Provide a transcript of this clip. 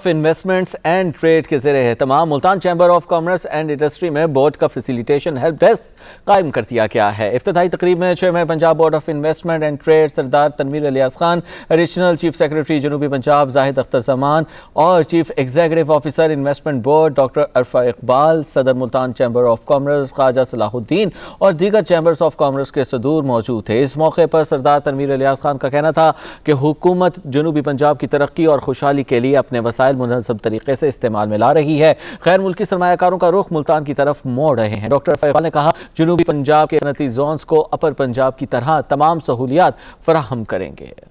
of investments and trade के जरिए है तमाम Multan chamber of commerce and industry में बोर्ड का फैसिलिटेशन हेल्प डेस्क कायम कर दिया गया है इफ्ताही तकरीब में chairman Punjab board of investment and trade Sardar Tanveer Ilyas Khan additional chief secretary जनूबी पंजाब जाहिद अख्तर जमान और chief executive officer investment board doctor Arfa Iqbal सदर Multan chamber of commerce Khawaja Salahuddin और दीगर चैम्बर्स ऑफ कॉमर्स के सदूर मौजूद थे इस मौके पर सरदार तनवीर अलियास खान का कहना था कि हुकूमत जनूबी पंजाब की तरक्की और खुशहाली के लिए अपने वसाय वसायल मुनसब तरीके से इस्तेमाल में ला रही है गैर मुल्की सरमाकारों का रुख मुल्तान की तरफ मोड़ रहे हैं डॉक्टर फैबाल ने कहा जुनूबी पंजाब के सनती जोन्स को अपर पंजाब की तरह तमाम सहूलियात फराहम करेंगे